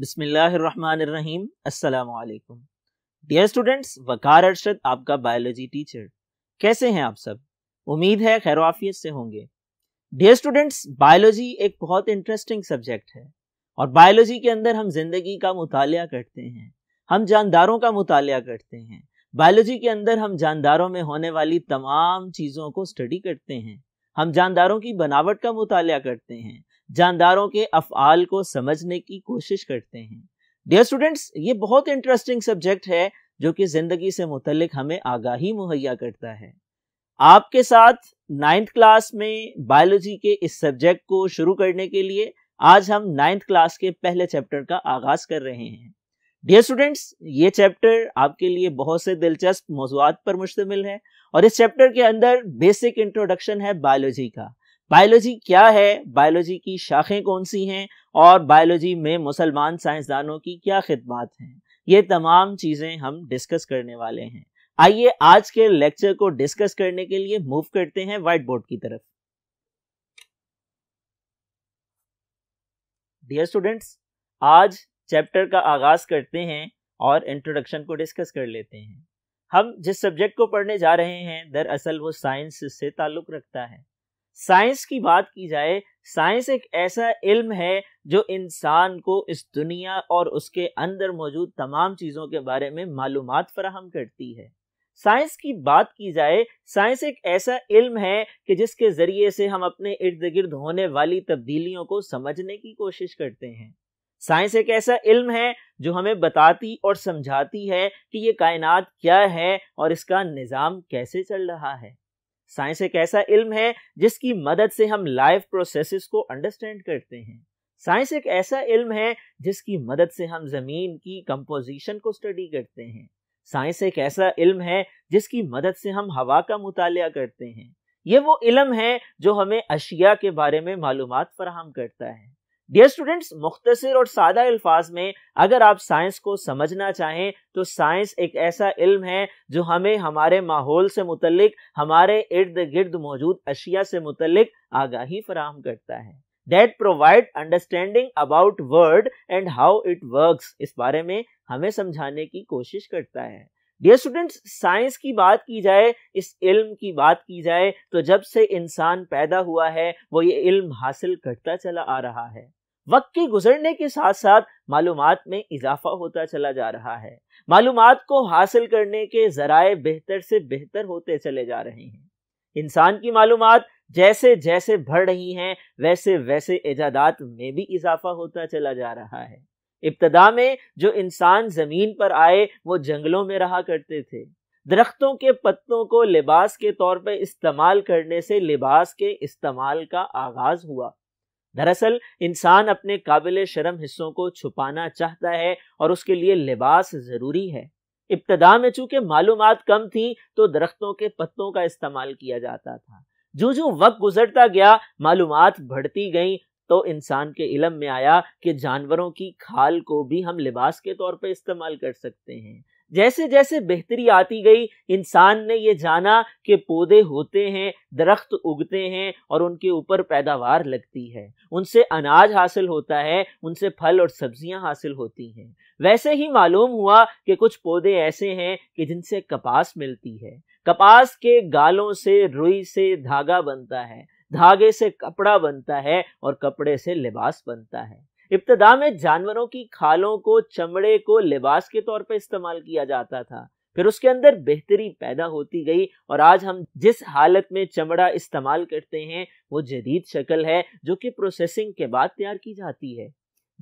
बिसमीम असलकुम dear students वकार अरशद आपका बायोलॉजी टीचर कैसे हैं आप सब उम्मीद है खैर से होंगे डियर स्टूडेंट्स बायोलॉजी एक बहुत इंटरेस्टिंग सब्जेक्ट है और बायोलॉजी के अंदर हम जिंदगी का मुताल करते हैं हम जानदारों का मुताल करते हैं बायोलॉजी के अंदर हम जानदारों में होने वाली तमाम चीज़ों को स्टडी करते हैं हम जानदारों की बनावट का मुताल करते हैं जानदारों के अफ़ाल को समझने की कोशिश करते हैं डियर स्टूडेंट्स ये बहुत इंटरेस्टिंग सब्जेक्ट है जो कि ज़िंदगी से मुतलक हमें आगाही मुहैया करता है आपके साथ नाइन्थ क्लास में बायोलॉजी के इस सब्जेक्ट को शुरू करने के लिए आज हम नाइन्थ क्लास के पहले चैप्टर का आगाज कर रहे हैं डियर स्टूडेंट्स ये चैप्टर आपके लिए बहुत से दिलचस्प मौजूद पर मुश्तमिल है और इस चैप्टर के अंदर बेसिक इंट्रोडक्शन है बायोलॉजी का बायोलॉजी क्या है बायोलॉजी की शाखें कौन सी हैं और बायोलॉजी में मुसलमान साइंसदानों की क्या खिदमत हैं ये तमाम चीज़ें हम डिस्कस करने वाले हैं आइए आज के लेक्चर को डिस्कस करने के लिए मूव करते हैं व्हाइट बोर्ड की तरफ डियर स्टूडेंट्स आज चैप्टर का आगाज करते हैं और इंट्रोडक्शन को डिस्कस कर लेते हैं हम जिस सब्जेक्ट को पढ़ने जा रहे हैं दरअसल वो साइंस से ताल्लुक़ रखता है साइंस की बात की जाए साइंस एक ऐसा इल्म है जो इंसान को इस दुनिया और उसके अंदर मौजूद तमाम चीज़ों के बारे में मालूम फराहम करती है साइंस की बात की जाए साइंस एक ऐसा इल्म है कि जिसके ज़रिए से हम अपने इर्द गिर्द होने वाली तब्दीलियों को समझने की कोशिश करते हैं साइंस एक ऐसा इल्म है जो हमें बताती और समझाती है कि ये कायनात क्या है और इसका निज़ाम कैसे चल रहा है साइंस एक ऐसा इल्म है जिसकी मदद से हम लाइफ प्रोसेसेस को अंडरस्टैंड करते हैं साइंस एक ऐसा इल्म है जिसकी मदद से हम ज़मीन की कंपोजिशन को स्टडी करते हैं साइंस एक ऐसा इल्म है जिसकी मदद से हम हवा का मुताल करते हैं ये वो इलम है जो हमें अशिया के बारे में मालूम फराहम करता है डियर स्टूडेंट्स मुख्तसर और सादा अल्फाज में अगर आप साइंस को समझना चाहें तो साइंस एक ऐसा इल्म है जो हमें हमारे माहौल से मुतलिक हमारे इर्द गिर्द मौजूद अशिया से मुतलिक आगाही फराहम करता है that provide understanding about world and how it work इस बारे में हमें समझाने की कोशिश करता है डियर स्टूडेंट्स साइंस की बात की जाए इस इल्म की बात की जाए तो जब से इंसान पैदा हुआ है वो ये इल्म हासिल करता चला आ रहा है वक्त के गुजरने के साथ साथ मालूम में इजाफा होता चला जा रहा है मालूम को हासिल करने के जराए बेहतर से बेहतर होते चले जा रहे हैं इंसान की मालूम जैसे जैसे भर रही हैं वैसे वैसे ऐजादात में भी इजाफा होता चला जा रहा है इब्तदा में जो इंसान ज़मीन पर आए वो जंगलों में रहा करते थे दरख्तों के पत्तों को लिबास के तौर पर इस्तेमाल करने से लिबास के इस्तेमाल का आगाज हुआ दरअसल इंसान अपने काबिल शर्म हिस्सों को छुपाना चाहता है और उसके लिए लिबास ज़रूरी है इब्तदा में चूंकि मालूम कम थी तो दरख्तों के पत्तों का इस्तेमाल किया जाता था जो जो वक्त गुजरता गया मालूम बढ़ती गई तो इंसान के इलम में आया कि जानवरों की खाल को भी हम लिबास के तौर पर इस्तेमाल कर सकते हैं जैसे जैसे बेहतरी आती गई इंसान ने ये जाना कि पौधे होते हैं दरख्त उगते हैं और उनके ऊपर पैदावार लगती है उनसे अनाज हासिल होता है उनसे फल और सब्जियां हासिल होती हैं वैसे ही मालूम हुआ कि कुछ पौधे ऐसे हैं कि जिनसे कपास मिलती है कपास के गालों से रुई से धागा बनता है धागे से कपड़ा बनता है और कपड़े से लिबास बनता है इब्तदा में जानवरों की खालों को चमड़े को लिबास के तौर पर इस्तेमाल किया जाता था फिर उसके अंदर बेहतरी पैदा होती गई और आज हम जिस हालत में चमड़ा इस्तेमाल करते हैं वो जदीद शक्ल है जो कि प्रोसेसिंग के बाद तैयार की जाती है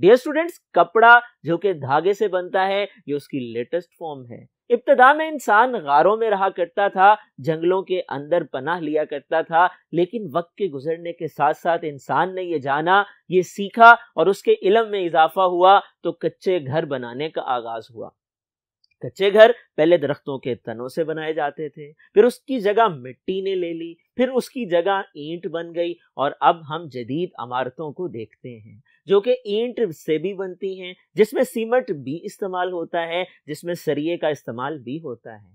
डियर स्टूडेंट्स कपड़ा जो कि धागे से बनता है ये उसकी लेटेस्ट फॉर्म है इब्तदा में इंसान गारों में रहा करता था जंगलों के अंदर पनाह लिया करता था लेकिन वक्त के गुजरने के साथ साथ इंसान ने ये जाना ये सीखा और उसके इलम में इजाफा हुआ तो कच्चे घर बनाने का आगाज हुआ कच्चे घर पहले दरख्तों के तनों से बनाए जाते थे फिर उसकी जगह मिट्टी ने ले ली फिर उसकी जगह ईंट बन गई और अब हम जदीद इमारतों को देखते हैं जो कि ईंट से भी बनती हैं जिसमें सीमेंट भी इस्तेमाल होता है जिसमें सरिये का इस्तेमाल भी होता है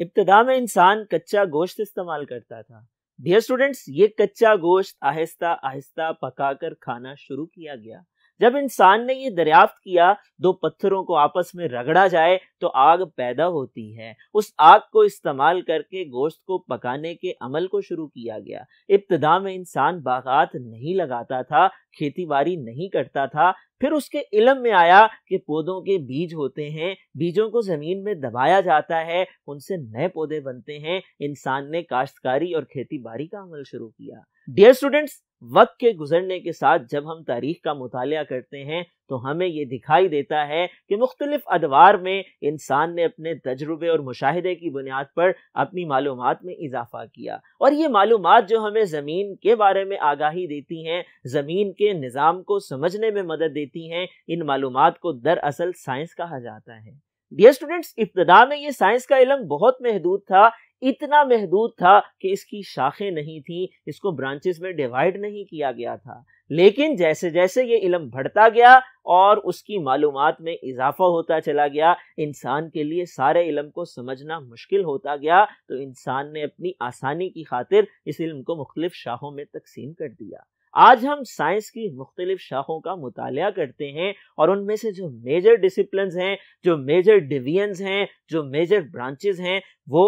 इब्तदा में इंसान कच्चा गोश्त इस्तेमाल करता था डियर स्टूडेंट्स ये कच्चा गोश्त आहिस्ता आहिस्ता पकाकर खाना शुरू किया गया जब इंसान ने ये दरियाफ्त किया दो पत्थरों को आपस में रगड़ा जाए तो आग पैदा होती है उस आग को इस्तेमाल करके गोश्त को पकाने के अमल को शुरू किया गया इब्तदा में इंसान बागात नहीं लगाता था खेती बाड़ी नहीं करता था फिर उसके इलम में आया कि पौधों के बीज होते हैं बीजों को ज़मीन में दबाया जाता है उनसे नए पौधे बनते हैं इंसान ने काश्तकारी और खेती बाड़ी का अमल शुरू किया डियर स्टूडेंट्स वक्त के गुजरने के साथ जब हम तारीख का मुताल करते हैं तो हमें ये दिखाई देता है कि मुख्तलिफ अदवार में इंसान ने अपने तजुर्बे और मुशाहे की बुनियाद पर अपनी मालूम में इजाफा किया और ये मालूम जो हमें ज़मीन के बारे में आगाही देती हैं ज़मीन के निज़ाम को समझने में मदद देती हैं इन मालूम को दरअसल साइंस कहा जाता है डियर स्टूडेंट्स इब्तदा में ये साइंस का इलम बहुत महदूद था इतना महदूद था कि इसकी शाखें नहीं थीं इसको ब्रांचेस में डिवाइड नहीं किया गया था लेकिन जैसे जैसे ये इलम बढ़ता गया और उसकी मालूम में इजाफा होता चला गया इंसान के लिए सारे इलम को समझना मुश्किल होता गया तो इंसान ने अपनी आसानी की खातिर इस इलम को मुख्तलिफ शाखों में तकसीम कर दिया आज हम साइंस की मुख्तलिफ शाखों का मुताल करते हैं और उनमें से जो मेजर डिसिप्लिन हैं जो मेजर डिवीजन हैं जो मेजर ब्रांचेज हैं वो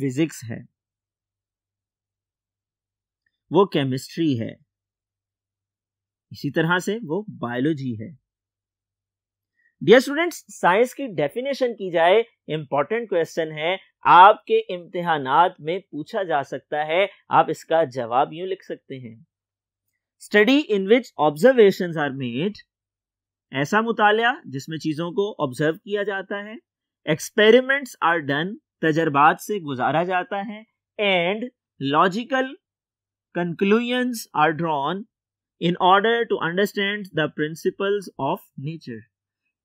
फिजिक्स है वो केमिस्ट्री है इसी तरह से वो बायोलॉजी है डियर स्टूडेंट्स साइंस की डेफिनेशन की जाए इंपॉर्टेंट क्वेश्चन है आपके इम्तिहानात में पूछा जा सकता है आप इसका जवाब यूं लिख सकते हैं study in which observation are made ऐसा मुताला जिसमें चीजों को ऑब्जर्व किया जाता है एक्सपेरिमेंट्स आर डन तजर्बात से गुजारा जाता है and logical conclusions are drawn in order to understand the principles of nature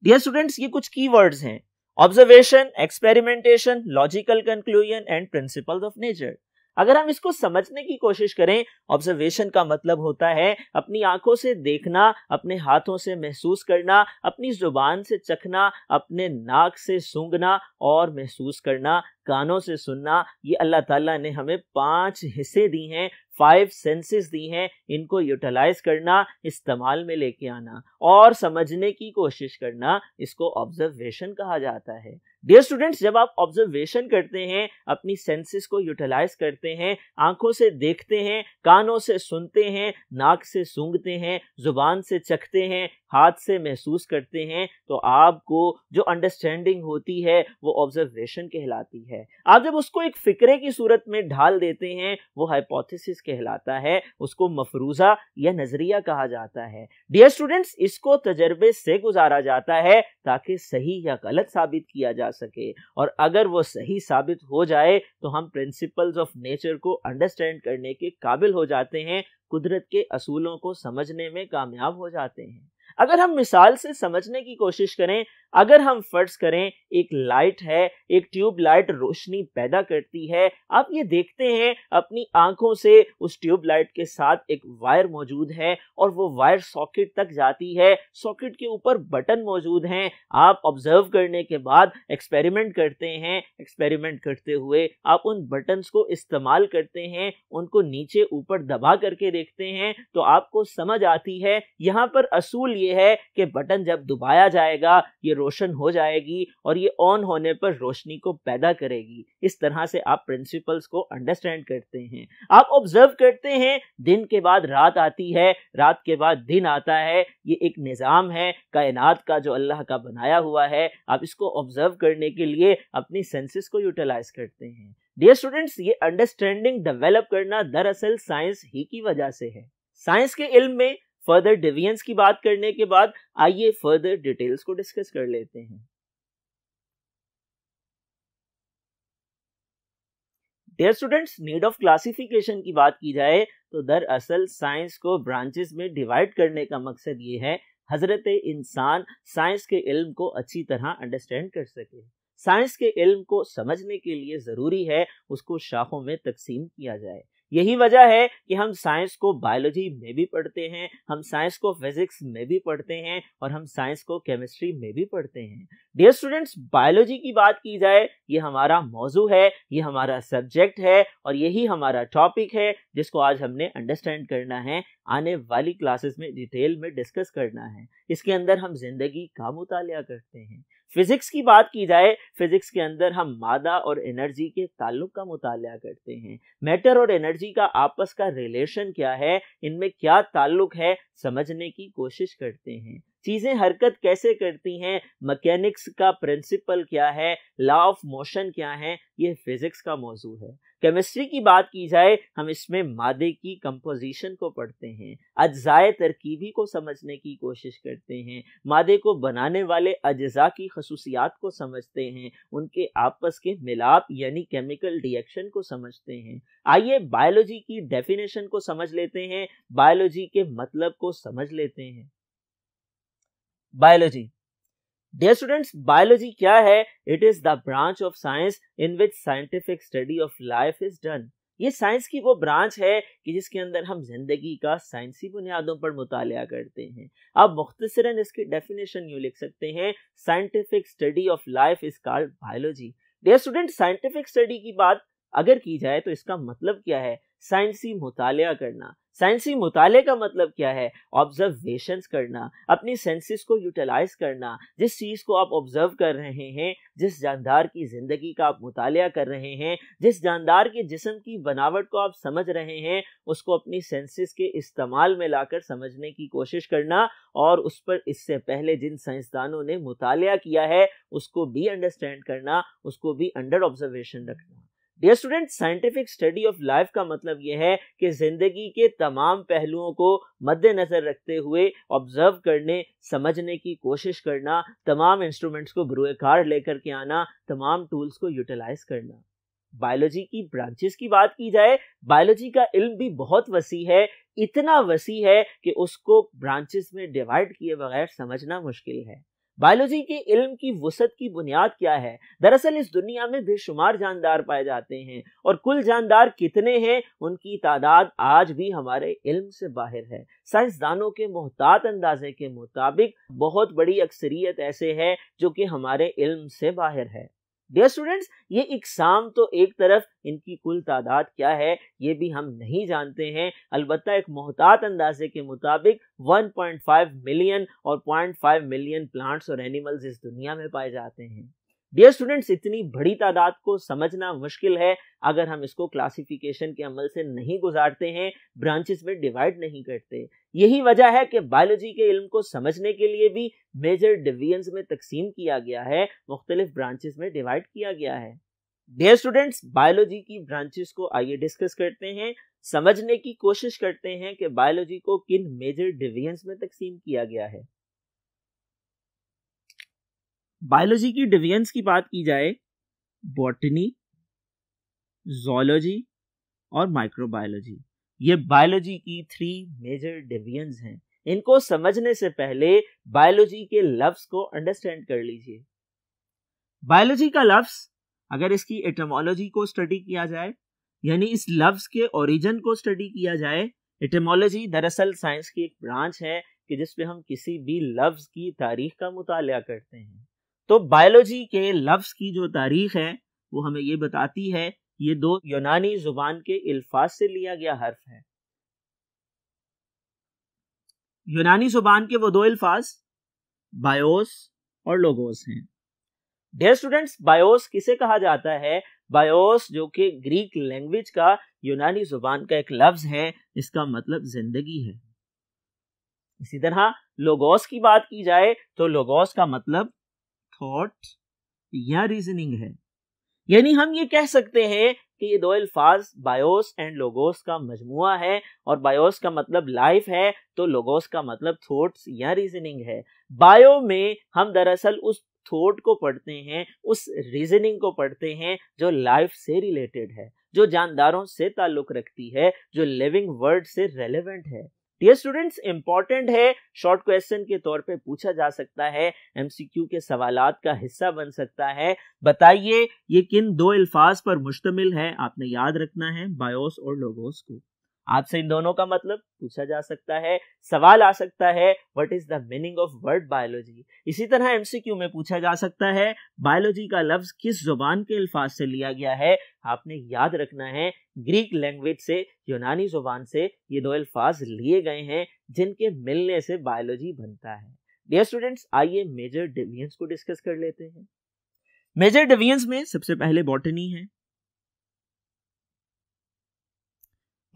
dear students ये कुछ की हैं observation experimentation logical conclusion and principles of nature अगर हम इसको समझने की कोशिश करें ऑब्जर्वेशन का मतलब होता है अपनी आंखों से देखना अपने हाथों से महसूस करना अपनी जुबान से चखना अपने नाक से सूंघना और महसूस करना कानों से सुनना ये अल्लाह ताला ने हमें पांच हिस्से दी हैं फाइव सेंसेस दी हैं इनको यूटिलाइज करना इस्तेमाल में लेके आना और समझने की कोशिश करना इसको ऑब्जर्वेशन कहा जाता है डियर स्टूडेंट्स जब आप ऑब्जर्वेशन करते हैं अपनी सेंसेस को यूटिलाइज करते हैं आंखों से देखते हैं कानों से सुनते हैं नाक से सूंघते हैं जुबान से चखते हैं हाथ से महसूस करते हैं तो आपको जो अंडरस्टैंडिंग होती है वो ऑब्जर्वेशन कहलाती है आप जब उसको एक फिक्रे की सूरत में ढाल देते हैं वो हाइपोथेसिस कहलाता है उसको मफरूजा या नजरिया कहा जाता है डियर स्टूडेंट्स इसको तजर्बे से गुजारा जाता है ताकि सही या गलत साबित किया जा सके और अगर वो सही साबित हो जाए तो हम प्रिंसिपल्स ऑफ नेचर को अंडरस्टैंड करने के काबिल हो जाते हैं कुदरत के असूलों को समझने में कामयाब हो जाते हैं अगर हम मिसाल से समझने की कोशिश करें अगर हम फर्ज करें एक लाइट है एक ट्यूब लाइट रोशनी पैदा करती है आप ये देखते हैं अपनी आंखों से उस ट्यूब लाइट के साथ एक वायर मौजूद है और वो वायर सॉकेट तक जाती है सॉकेट के ऊपर बटन मौजूद हैं आप ऑब्जर्व करने के बाद एक्सपेरिमेंट करते हैं एक्सपेरिमेंट करते हुए आप उन बटन्स को इस्तेमाल करते हैं उनको नीचे ऊपर दबा करके देखते हैं तो आपको समझ आती है यहाँ पर असूल ये है कि बटन जब दबाया जाएगा ये रोशन हो जाएगी और ये ऑन होने पर रोशनी को पैदा करेगी इस तरह से आप प्रिंसिपल्स को अंडरस्टैंड करते हैं आप ऑब्जर्व करते हैं दिन के बाद रात आती है रात के बाद दिन आता है ये एक निज़ाम है कायनात का जो अल्लाह का बनाया हुआ है आप इसको ऑब्जर्व करने के लिए अपनी सेंसेस को यूटिलाइज करते हैं डियर स्टूडेंट्स ये अंडरस्टैंडिंग डेवलप करना दरअसल साइंस ही की वजह से है साइंस के इल्म में फर्दर डिवियंस की बात करने के बाद आइए फर्दर डिटेल्स को डिस्कस कर लेते हैं dear students need of classification की बात की जाए तो दरअसल साइंस को ब्रांचेस में डिवाइड करने का मकसद ये है हजरत इंसान साइंस के इल्म को अच्छी तरह अंडरस्टैंड कर सके साइंस के इल्म को समझने के लिए ज़रूरी है उसको शाखों में तकसीम किया जाए यही वजह है कि हम साइंस को बायोलॉजी में भी पढ़ते हैं हम साइंस को फिजिक्स में भी पढ़ते हैं और हम साइंस को केमिस्ट्री में भी पढ़ते हैं डियर स्टूडेंट्स बायोलॉजी की बात की जाए ये हमारा मौजू है ये हमारा सब्जेक्ट है और यही हमारा टॉपिक है जिसको आज हमने अंडरस्टैंड करना है आने वाली क्लासेस में डिटेल में डिस्कस करना है इसके अंदर हम जिंदगी का मुताल करते हैं फिजिक्स की बात की जाए फिजिक्स के अंदर हम मादा और एनर्जी के ताल्लुक का मुताला करते हैं मैटर और एनर्जी का आपस का रिलेशन क्या है इनमें क्या ताल्लुक है समझने की कोशिश करते हैं चीज़ें हरकत कैसे करती हैं मकैनिक्स का प्रिंसिपल क्या है लॉ ऑफ मोशन क्या है ये फिजिक्स का मौजू है केमिस्ट्री की बात की जाए हम इसमें मादे की कंपोजिशन को पढ़ते हैं अज्जाए तरकीबी को समझने की कोशिश करते हैं मादे को बनाने वाले अज्जा की खसूसियात को समझते हैं उनके आपस के मिलाप यानी केमिकल रिएक्शन को समझते हैं आइए बायोलॉजी की डेफिनेशन को समझ लेते हैं बायोलॉजी के मतलब को समझ लेते हैं बायोलॉजी Dear स्टूडेंट्स बायोलॉजी क्या है it is the branch of science in which scientific study of life is done ये साइंस की वो ब्रांच है कि जिसके अंदर हम जिंदगी का साइंसी बुनियादों पर मुताल करते हैं आप मुख्तसरन इसकी डेफिनेशन यू लिख सकते हैं scientific study of life is called biology dear student scientific study की बात अगर की जाए तो इसका मतलब क्या है साइंसी मुताल करना साइंसी मुताले का मतलब क्या है ऑब्जर्वेशंस करना अपनी सेंसेस को यूटिलाइज करना जिस चीज़ को आप ऑब्जर्व कर रहे हैं जिस जानदार की ज़िंदगी का आप मुताल कर रहे हैं जिस जानदार के जिसम की बनावट को आप समझ रहे हैं उसको अपनी सेंसेस के इस्तेमाल में लाकर समझने की कोशिश करना और उस पर इससे पहले जिन साइंसदानों ने मुताल किया है उसको भी अंडरस्टैंड करना उसको भी अंडर ऑब्जर्वेशन रखना dear student scientific study of life का मतलब यह है कि जिंदगी के तमाम पहलुओं को मद्देनजर रखते हुए ऑब्जर्व करने समझने की कोशिश करना तमाम इंस्ट्रूमेंट्स को कार्ड लेकर के आना तमाम टूल्स को यूटिलाइज करना बायोलॉजी की ब्रांचेस की बात की जाए बायोलॉजी का इल्म भी बहुत वसी है इतना वसी है कि उसको ब्रांचेस में डिवाइड किए बगैर समझना मुश्किल है बायोलॉजी के इल्म की वसत की बुनियाद क्या है दरअसल इस दुनिया में बेशुमार जानदार पाए जाते हैं और कुल जानदार कितने हैं उनकी तादाद आज भी हमारे इल्म से बाहर है साइंसदानों के मोहतात अंदाजे के मुताबिक बहुत बड़ी अक्सरियत ऐसे है जो कि हमारे इल्म से बाहर है डियर स्टूडेंट्स ये इकसाम तो एक तरफ इनकी कुल तादाद क्या है ये भी हम नहीं जानते हैं अलबत् एक मोहतात अंदाजे के मुताबिक 1.5 मिलियन और 0.5 मिलियन प्लांट्स और एनिमल्स इस दुनिया में पाए जाते हैं डियर स्टूडेंट्स इतनी बड़ी तादाद को समझना मुश्किल है अगर हम इसको क्लासिफिकेशन के अमल से नहीं गुजारते हैं ब्रांचेस में डिवाइड नहीं करते यही वजह है कि बायोलॉजी के इल्म को समझने के लिए भी मेजर डिवीजन में तकसीम किया गया है मुख्तलिफ ब्रांचेस में डिवाइड किया गया है डियर स्टूडेंट्स बायोलॉजी की ब्रांचेस को आइए डिस्कस करते हैं समझने की कोशिश करते हैं कि बायोलॉजी को किन मेजर डिवीजन्स में तकसीम किया गया है बायोलॉजी की डिवीजंस की बात की जाए बॉटनी जोलॉजी और माइक्रोबायोलॉजी ये बायोलॉजी की थ्री मेजर डिवीजंस हैं इनको समझने से पहले बायोलॉजी के लफ्स को अंडरस्टैंड कर लीजिए बायोलॉजी का लफ्स अगर इसकी एटमोलॉजी को स्टडी किया जाए यानी इस लफ्स के ओरिजिन को स्टडी किया जाए एटमोलॉजी दरअसल साइंस की एक ब्रांच है कि जिसपे हम किसी भी लफ्ज की तारीख का मुताल करते हैं तो बायोलॉजी के लफ्ज़ की जो तारीख है वो हमें ये बताती है ये दो यूनानी जुबान के अल्फाज से लिया गया हर्फ है यूनानी जुबान के वो दो अल्फाज बायोस और लोगोस हैं डेयर स्टूडेंट्स बायोस किसे कहा जाता है बायोस जो कि ग्रीक लैंग्वेज का यूनानी जुबान का एक लफ्ज है इसका मतलब जिंदगी है इसी तरह लोगोस की बात की जाए तो लोगोस का मतलब थॉट या रीजनिंग है यानी हम ये कह सकते हैं कि ये दो अल्फाज बायोस एंड लोगोस का मजमुआ है और बायोस का मतलब लाइफ है तो लोगोस का मतलब थॉट्स या रीजनिंग है बायो में हम दरअसल उस थॉट को पढ़ते हैं उस रीजनिंग को पढ़ते हैं जो लाइफ से रिलेटेड है जो जानदारों से ताल्लुक रखती है जो लिविंग वर्ड से रेलेवेंट है डियर स्टूडेंट्स इंपॉर्टेंट है शॉर्ट क्वेश्चन के तौर पे पूछा जा सकता है एमसीक्यू के सवालात का हिस्सा बन सकता है बताइए ये किन दो अल्फाज पर मुश्तमिल है आपने याद रखना है बायोस और लोगोस को आपसे इन दोनों का मतलब पूछा जा सकता है सवाल आ सकता है what is the meaning of word biology इसी तरह एमसीक्यू में पूछा जा सकता है बायोलॉजी का लफ्ज किस जुबान के अल्फाज से लिया गया है आपने याद रखना है ग्रीक लैंग्वेज से यूनानी जुबान से ये दो अल्फाज लिए गए हैं जिनके मिलने से बायोलॉजी बनता है डियर स्टूडेंट्स आइए मेजर डिवियंस को डिस्कस कर लेते हैं मेजर डिवियंस में सबसे पहले बॉटनी है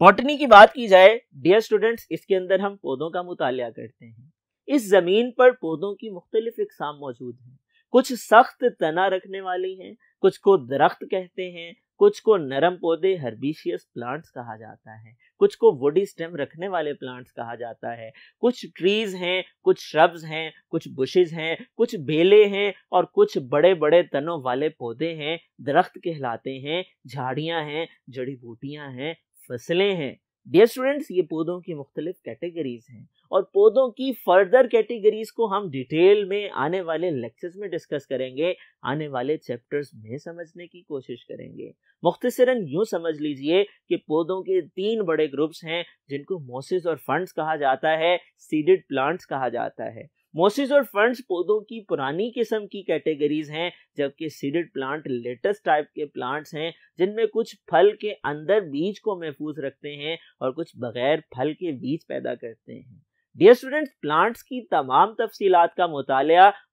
बॉटनी की बात की जाए डियर स्टूडेंट्स इसके अंदर हम पौधों का मुताला करते हैं इस ज़मीन पर पौधों की मुख्तलिफ इकसाम मौजूद हैं कुछ सख्त तना रखने वाली हैं कुछ को दरख्त कहते हैं कुछ को नरम पौधे हर्बिशियस प्लांट्स कहा जाता है कुछ को वुडी स्टेम रखने वाले प्लांट्स कहा जाता है कुछ ट्रीज हैं कुछ श्रब्स हैं कुछ बुशेज हैं कुछ बेले हैं और कुछ बड़े बड़े तनों वाले पौधे हैं दरख्त कहलाते हैं झाड़ियां हैं जड़ी बूटियां हैं फसलें हैं डियर स्टूडेंट्स ये पौधों की मुख्तलिफ कैटेगरीज हैं और पौधों की फर्दर कैटेगरीज को हम डिटेल में आने वाले लेक्चर्स में डिस्कस करेंगे आने वाले चैप्टर्स में समझने की कोशिश करेंगे मुख्तसरन यूँ समझ लीजिए कि पौधों के तीन बड़े ग्रुप्स हैं जिनको मोसिस और फंड्स कहा जाता है सीडेड प्लांट्स कहा जाता है मोसिस और फंड्स पौधों की पुरानी किस्म की कैटेगरीज हैं जबकि सीडेड प्लांट लेटेस्ट टाइप के प्लांट्स हैं जिनमें कुछ फल के अंदर बीज को महफूज रखते हैं और कुछ बगैर फल के बीज पैदा करते हैं डियर स्टूडेंट्स प्लांट्स की तमाम तफसीलात का मताल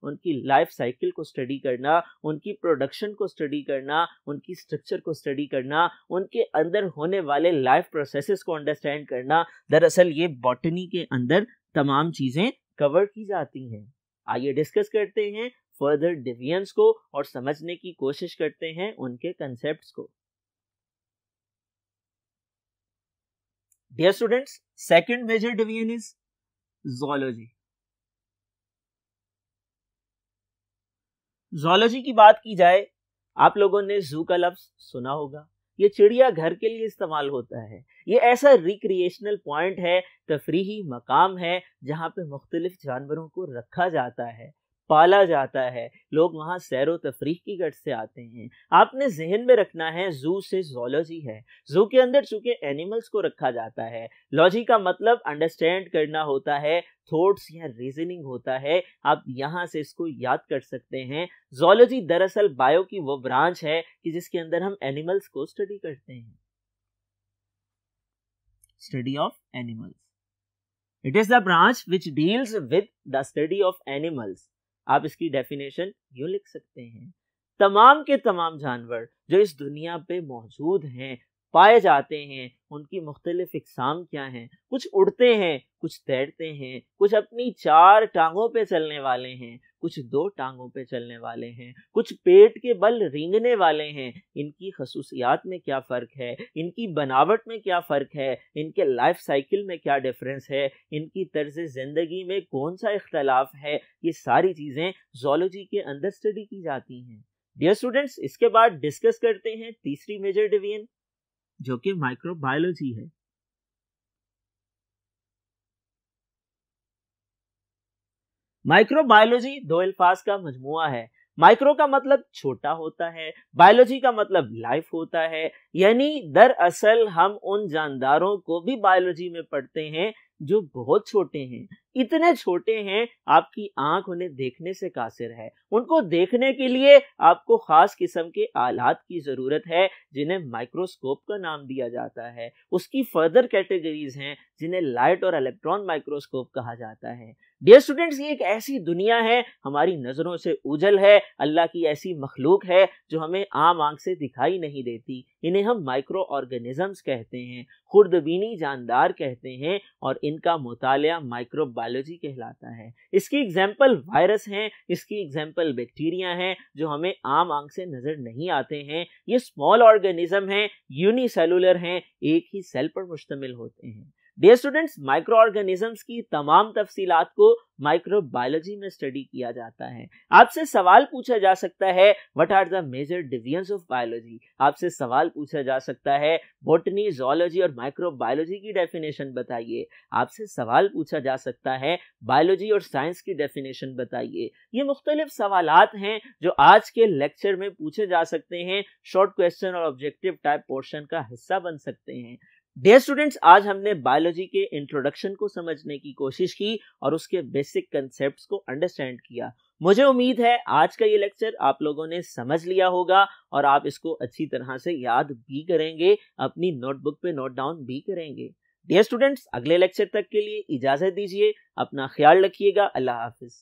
उनकी लाइफ साइकिल को स्टडी करना उनकी प्रोडक्शन को स्टडी करना उनकी स्ट्रक्चर को स्टडी करना उनके अंदर होने वाले लाइफ प्रोसेसेस को अंडरस्टैंड करना दरअसल ये बॉटनी के अंदर तमाम चीज़ें कवर की जाती हैं आइए डिस्कस करते हैं फर्दर डिवियंस को और समझने की कोशिश करते हैं उनके कंसेप्ट को dear students second major division is zoology zoology की बात की जाए आप लोगों ने जू का लफ्ज सुना होगा ये चिड़िया घर के लिए इस्तेमाल होता है ये ऐसा रिक्रिएशनल पॉइंट है तफरीही मकाम है जहाँ पे मुख्तलिफ जानवरों को रखा जाता है पाला जाता है लोग वहाँ सैर व तफरी की गट से आते हैं आपने जहन में रखना है जू से जोलॉजी है जू के अंदर चूंकि एनिमल्स को रखा जाता है लॉजी का मतलब अंडरस्टैंड करना होता है थॉट्स या रीजनिंग होता है आप यहाँ से इसको याद कर सकते हैं जोलॉजी दरअसल बायो की वो ब्रांच है कि जिसके अंदर हम एनिमल्स को स्टडी करते हैं study of animals it is the branch which deals with the study of animals आप इसकी डेफिनेशन यूँ लिख सकते हैं तमाम के तमाम जानवर जो इस दुनिया पे मौजूद हैं पाए जाते हैं उनकी मुख्तलिफ इकसाम क्या हैं कुछ उड़ते हैं कुछ तैरते हैं कुछ अपनी चार टांगों पे चलने वाले हैं कुछ दो टांगों पे चलने वाले हैं कुछ पेट के बल रींगने वाले हैं इनकी खसूसियात में क्या फ़र्क है इनकी बनावट में क्या फ़र्क है इनके लाइफ साइकिल में क्या डिफरेंस है इनकी तर्ज ज़िंदगी में कौन सा इख्तलाफ है ये सारी चीज़ें जोलॉजी के अंदर स्टडी की जाती हैं डियर स्टूडेंट्स इसके बाद डिस्कस करते हैं तीसरी मेजर डिवीजन जो कि माइक्रोबायोलॉजी है माइक्रोबायोलॉजी दो अल्फाज का मजमुआ है माइक्रो का मतलब छोटा होता है बायोलॉजी का मतलब लाइफ होता है यानी दरअसल हम उन जानदारों को भी बायोलॉजी में पढ़ते हैं जो बहुत छोटे हैं इतने छोटे हैं आपकी आंख उन्हें देखने से कासिर है उनको देखने के लिए आपको खास किस्म के आलात की ज़रूरत है जिन्हें माइक्रोस्कोप का नाम दिया जाता है उसकी फर्दर कैटेगरीज हैं जिन्हें लाइट और इलेक्ट्रॉन माइक्रोस्कोप कहा जाता है डियर स्टूडेंट्स ये एक ऐसी दुनिया है हमारी नज़रों से उजल है अल्लाह की ऐसी मखलूक है जो हमें आम आंख से दिखाई नहीं देती इन्हें हम माइक्रो ऑर्गेनिजम्स कहते हैं खुर्दबीनी जानदार कहते हैं और इनका मुताल माइक्रो बायोलॉजी कहलाता है इसकी एग्जाम्पल वायरस हैं इसकी एग्जाम्पल बैक्टीरिया हैं जो हमें आम आंख से नज़र नहीं आते हैं ये स्मॉल ऑर्गेनिज्म हैं यूनिसेलुलर हैं एक ही सेल पर मुश्तमिल होते हैं डे स्टूडेंट्स माइक्रो ऑर्गेनिजम्स की तमाम तफसीलात को माइक्रोबायोलॉजी में स्टडी किया जाता है आपसे सवाल पूछा जा सकता है what are the major divisions of biology आपसे सवाल पूछा जा सकता है बोटनी जोलॉजी और माइक्रोबायोलॉजी की डेफिनेशन बताइए आपसे सवाल पूछा जा सकता है बायोलॉजी और साइंस की डेफिनेशन बताइए ये मुख्तलिफ सवाल हैं जो आज के लेक्चर में पूछे जा सकते हैं शॉर्ट क्वेश्चन और ऑब्जेक्टिव टाइप पोर्शन का हिस्सा बन सकते हैं डियर स्टूडेंट्स आज हमने बायोलॉजी के इंट्रोडक्शन को समझने की कोशिश की और उसके बेसिक कंसेप्ट को अंडरस्टैंड किया मुझे उम्मीद है आज का ये लेक्चर आप लोगों ने समझ लिया होगा और आप इसको अच्छी तरह से याद भी करेंगे अपनी नोटबुक पे नोट डाउन भी करेंगे डियर स्टूडेंट्स अगले लेक्चर तक के लिए इजाज़त दीजिए अपना ख्याल रखिएगा अल्लाह हाफिज़